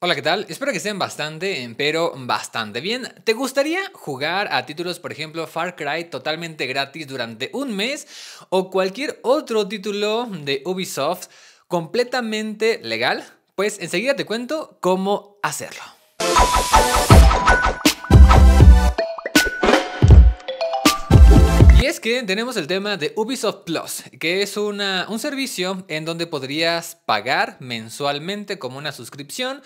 Hola, ¿qué tal? Espero que estén bastante, pero bastante bien. ¿Te gustaría jugar a títulos, por ejemplo, Far Cry totalmente gratis durante un mes o cualquier otro título de Ubisoft completamente legal? Pues enseguida te cuento cómo hacerlo. que tenemos el tema de Ubisoft Plus, que es una, un servicio en donde podrías pagar mensualmente como una suscripción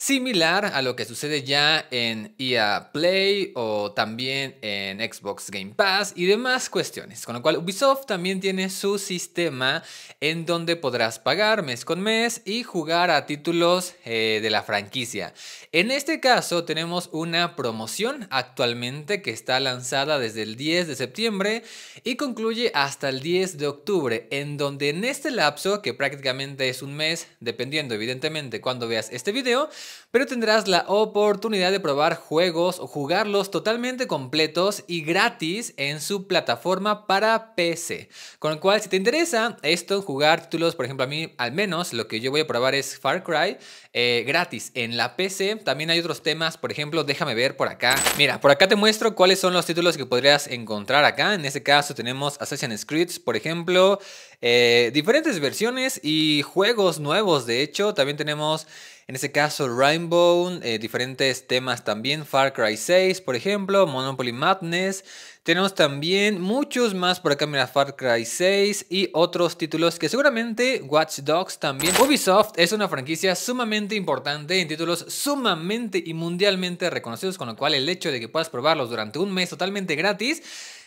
similar a lo que sucede ya en EA Play o también en Xbox Game Pass y demás cuestiones. Con lo cual Ubisoft también tiene su sistema en donde podrás pagar mes con mes y jugar a títulos eh, de la franquicia. En este caso tenemos una promoción actualmente que está lanzada desde el 10 de septiembre y concluye hasta el 10 de octubre, en donde en este lapso, que prácticamente es un mes, dependiendo evidentemente cuando veas este video, pero tendrás la oportunidad de probar juegos o jugarlos totalmente completos y gratis en su plataforma para PC. Con lo cual, si te interesa esto, jugar títulos, por ejemplo, a mí al menos lo que yo voy a probar es Far Cry eh, gratis en la PC. También hay otros temas, por ejemplo, déjame ver por acá. Mira, por acá te muestro cuáles son los títulos que podrías encontrar acá. En este caso tenemos Assassin's Creed, por ejemplo. Eh, diferentes versiones y juegos nuevos, de hecho. También tenemos, en este caso, Rainbow, eh, diferentes temas también. Far Cry 6, por ejemplo, Monopoly Madness. Tenemos también muchos más por acá, mira, Far Cry 6 y otros títulos que seguramente Watch Dogs también. Ubisoft es una franquicia sumamente importante en títulos sumamente y mundialmente reconocidos, con lo cual el hecho de que puedas probarlos durante un mes totalmente gratis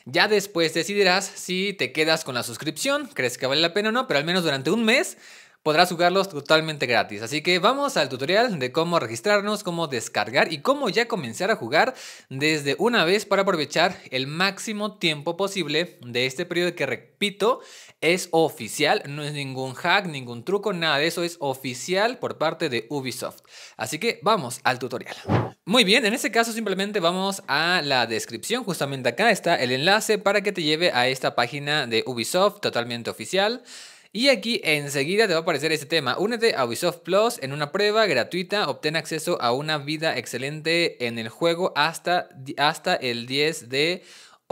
ya después decidirás si te quedas con la suscripción, crees que vale la pena o no, pero al menos durante un mes podrás jugarlos totalmente gratis. Así que vamos al tutorial de cómo registrarnos, cómo descargar y cómo ya comenzar a jugar desde una vez para aprovechar el máximo tiempo posible de este periodo que repito es oficial, no es ningún hack, ningún truco, nada de eso es oficial por parte de Ubisoft. Así que vamos al tutorial. Muy bien, en este caso simplemente vamos a la descripción, justamente acá está el enlace para que te lleve a esta página de Ubisoft totalmente oficial. Y aquí enseguida te va a aparecer este tema. Únete a Ubisoft Plus en una prueba gratuita. Obtén acceso a una vida excelente en el juego hasta, hasta el 10 de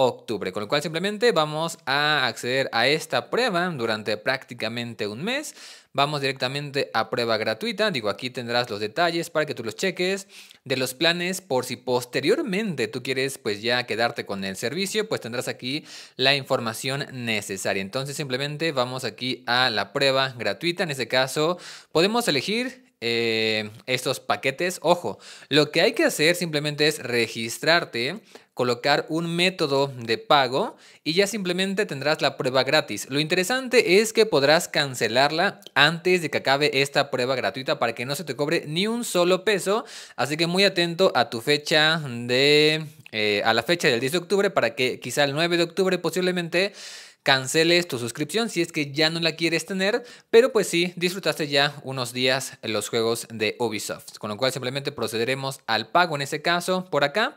octubre, con lo cual simplemente vamos a acceder a esta prueba durante prácticamente un mes. Vamos directamente a prueba gratuita, digo aquí tendrás los detalles para que tú los cheques de los planes por si posteriormente tú quieres pues ya quedarte con el servicio, pues tendrás aquí la información necesaria. Entonces simplemente vamos aquí a la prueba gratuita, en este caso podemos elegir eh, estos paquetes. Ojo, lo que hay que hacer simplemente es registrarte, colocar un método de pago y ya simplemente tendrás la prueba gratis. Lo interesante es que podrás cancelarla antes de que acabe esta prueba gratuita para que no se te cobre ni un solo peso. Así que muy atento a tu fecha de... Eh, a la fecha del 10 de octubre para que quizá el 9 de octubre posiblemente canceles tu suscripción si es que ya no la quieres tener, pero pues sí, disfrutaste ya unos días los juegos de Ubisoft, con lo cual simplemente procederemos al pago en ese caso por acá.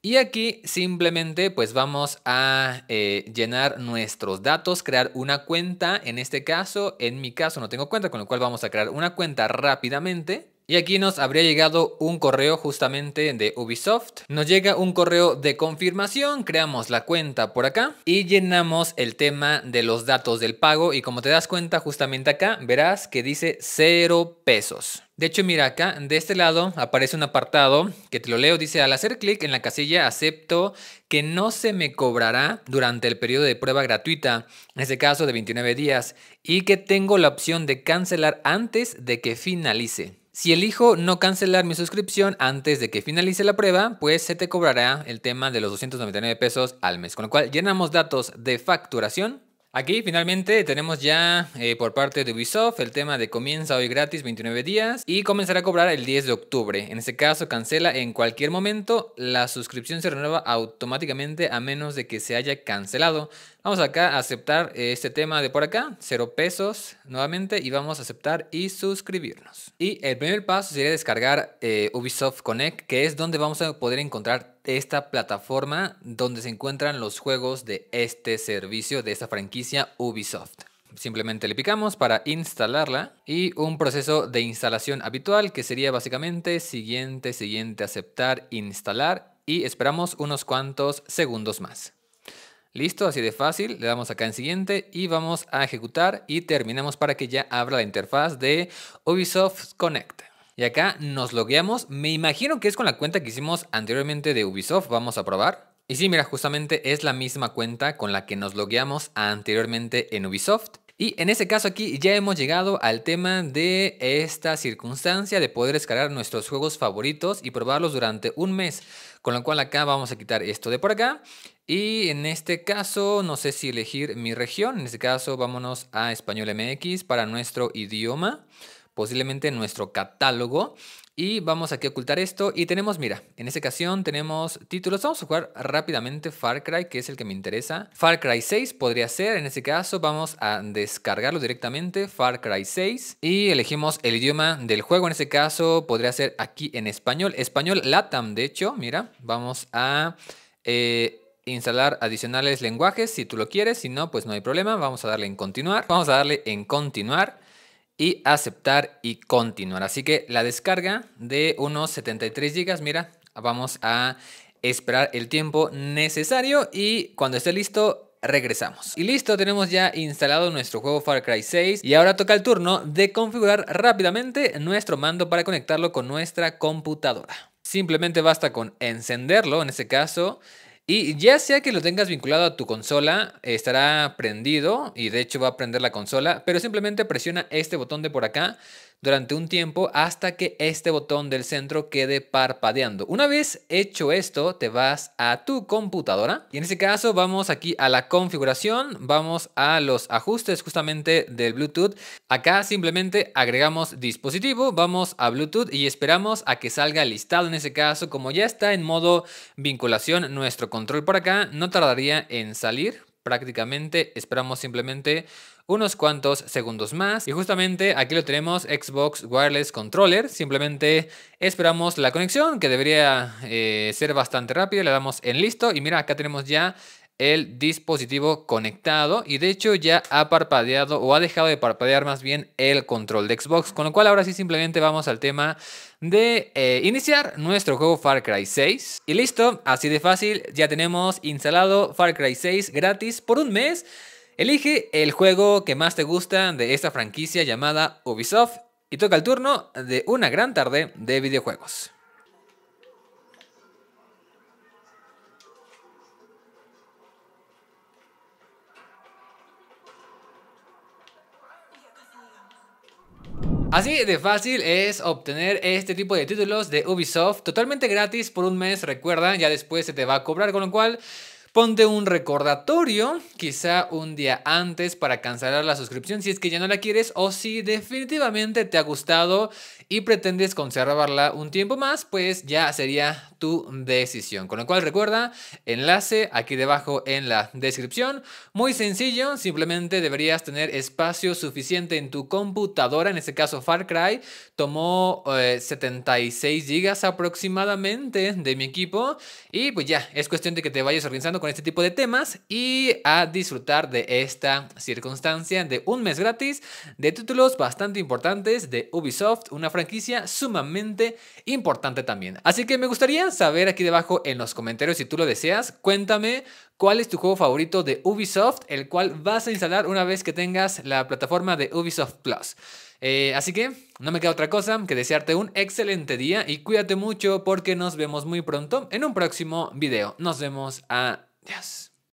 Y aquí simplemente pues vamos a eh, llenar nuestros datos, crear una cuenta, en este caso, en mi caso no tengo cuenta, con lo cual vamos a crear una cuenta rápidamente. Y aquí nos habría llegado un correo justamente de Ubisoft. Nos llega un correo de confirmación, creamos la cuenta por acá y llenamos el tema de los datos del pago y como te das cuenta justamente acá verás que dice cero pesos. De hecho, mira acá, de este lado aparece un apartado que te lo leo, dice al hacer clic en la casilla acepto que no se me cobrará durante el periodo de prueba gratuita, en este caso de 29 días, y que tengo la opción de cancelar antes de que finalice. Si elijo no cancelar mi suscripción antes de que finalice la prueba, pues se te cobrará el tema de los 299 pesos al mes. Con lo cual llenamos datos de facturación Aquí finalmente tenemos ya eh, por parte de Ubisoft el tema de comienza hoy gratis 29 días y comenzará a cobrar el 10 de octubre. En este caso cancela en cualquier momento, la suscripción se renueva automáticamente a menos de que se haya cancelado. Vamos acá a aceptar este tema de por acá, 0 pesos nuevamente y vamos a aceptar y suscribirnos. Y el primer paso sería descargar eh, Ubisoft Connect que es donde vamos a poder encontrar esta plataforma donde se encuentran los juegos de este servicio, de esta franquicia Ubisoft. Simplemente le picamos para instalarla y un proceso de instalación habitual que sería básicamente siguiente, siguiente, aceptar, instalar y esperamos unos cuantos segundos más. Listo, así de fácil, le damos acá en siguiente y vamos a ejecutar y terminamos para que ya abra la interfaz de Ubisoft Connect. Y acá nos logueamos. Me imagino que es con la cuenta que hicimos anteriormente de Ubisoft. Vamos a probar. Y sí, mira, justamente es la misma cuenta con la que nos logueamos anteriormente en Ubisoft. Y en ese caso aquí ya hemos llegado al tema de esta circunstancia de poder escalar nuestros juegos favoritos y probarlos durante un mes. Con lo cual acá vamos a quitar esto de por acá. Y en este caso, no sé si elegir mi región. En este caso, vámonos a Español MX para nuestro idioma posiblemente nuestro catálogo. Y vamos aquí a ocultar esto. Y tenemos, mira, en esta ocasión tenemos títulos. Vamos a jugar rápidamente Far Cry, que es el que me interesa. Far Cry 6 podría ser. En este caso vamos a descargarlo directamente. Far Cry 6. Y elegimos el idioma del juego. En este caso podría ser aquí en español. Español LATAM, de hecho. Mira, vamos a... Eh, instalar adicionales lenguajes si tú lo quieres, si no, pues no hay problema. Vamos a darle en continuar. Vamos a darle en continuar y aceptar y continuar. Así que la descarga de unos 73 gigas, mira, vamos a esperar el tiempo necesario y cuando esté listo regresamos. Y listo, tenemos ya instalado nuestro juego Far Cry 6 y ahora toca el turno de configurar rápidamente nuestro mando para conectarlo con nuestra computadora. Simplemente basta con encenderlo, en este caso, y ya sea que lo tengas vinculado a tu consola, estará prendido y de hecho va a prender la consola, pero simplemente presiona este botón de por acá durante un tiempo hasta que este botón del centro quede parpadeando. Una vez hecho esto, te vas a tu computadora y en ese caso vamos aquí a la configuración, vamos a los ajustes justamente del Bluetooth. Acá simplemente agregamos dispositivo, vamos a Bluetooth y esperamos a que salga listado. En ese caso, como ya está en modo vinculación nuestro control por acá, no tardaría en salir prácticamente. Esperamos simplemente unos cuantos segundos más. Y justamente aquí lo tenemos, Xbox Wireless Controller. Simplemente esperamos la conexión que debería eh, ser bastante rápida. Le damos en listo y mira, acá tenemos ya el dispositivo conectado y de hecho ya ha parpadeado o ha dejado de parpadear más bien el control de Xbox, con lo cual ahora sí simplemente vamos al tema de eh, iniciar nuestro juego Far Cry 6 y listo, así de fácil, ya tenemos instalado Far Cry 6 gratis por un mes. Elige el juego que más te gusta de esta franquicia llamada Ubisoft y toca el turno de una gran tarde de videojuegos. Así de fácil es obtener este tipo de títulos de Ubisoft totalmente gratis por un mes, recuerda, ya después se te va a cobrar, con lo cual ponte un recordatorio, quizá un día antes para cancelar la suscripción si es que ya no la quieres o si definitivamente te ha gustado y pretendes conservarla un tiempo más, pues ya sería tu decisión. Con lo cual recuerda, enlace aquí debajo en la descripción. Muy sencillo, simplemente deberías tener espacio suficiente en tu computadora, en este caso Far Cry, tomó 76 eh, gigas aproximadamente de mi equipo y pues ya, es cuestión de que te vayas organizando con este tipo de temas y a disfrutar de esta circunstancia de un mes gratis de títulos bastante importantes de Ubisoft, una franquicia sumamente importante también. Así que me gustaría saber aquí debajo en los comentarios si tú lo deseas, cuéntame cuál es tu juego favorito de Ubisoft, el cual vas a instalar una vez que tengas la plataforma de Ubisoft Plus. Eh, así que no me queda otra cosa que desearte un excelente día y cuídate mucho porque nos vemos muy pronto en un próximo video. Nos vemos. Adiós.